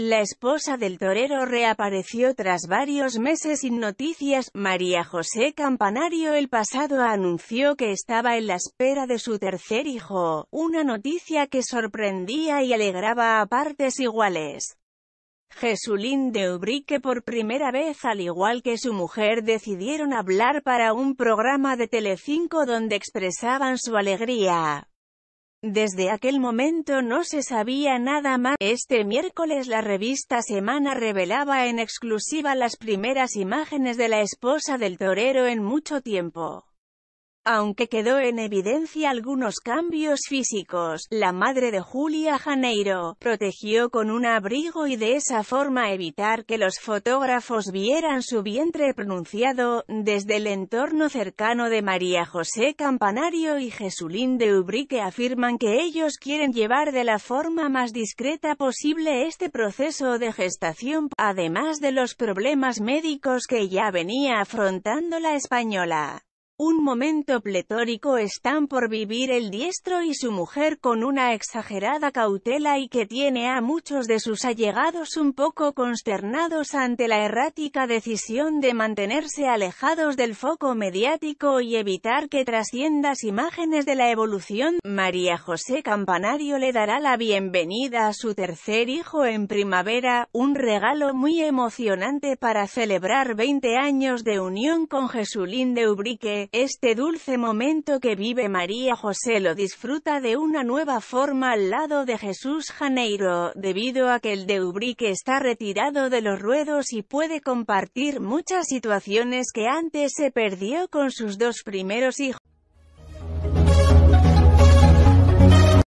La esposa del torero reapareció tras varios meses sin noticias. María José Campanario el pasado anunció que estaba en la espera de su tercer hijo, una noticia que sorprendía y alegraba a partes iguales. Jesulín de Ubrique por primera vez al igual que su mujer decidieron hablar para un programa de Telecinco donde expresaban su alegría, desde aquel momento no se sabía nada más. Este miércoles la revista Semana revelaba en exclusiva las primeras imágenes de la esposa del torero en mucho tiempo. Aunque quedó en evidencia algunos cambios físicos, la madre de Julia Janeiro protegió con un abrigo y de esa forma evitar que los fotógrafos vieran su vientre pronunciado, desde el entorno cercano de María José Campanario y Jesulín de Ubrique afirman que ellos quieren llevar de la forma más discreta posible este proceso de gestación, además de los problemas médicos que ya venía afrontando la española. Un momento pletórico están por vivir el diestro y su mujer con una exagerada cautela y que tiene a muchos de sus allegados un poco consternados ante la errática decisión de mantenerse alejados del foco mediático y evitar que trasciendas imágenes de la evolución. María José Campanario le dará la bienvenida a su tercer hijo en primavera, un regalo muy emocionante para celebrar 20 años de unión con Jesulín de Ubrique, este dulce momento que vive María José lo disfruta de una nueva forma al lado de Jesús Janeiro, debido a que el de Ubrique está retirado de los ruedos y puede compartir muchas situaciones que antes se perdió con sus dos primeros hijos.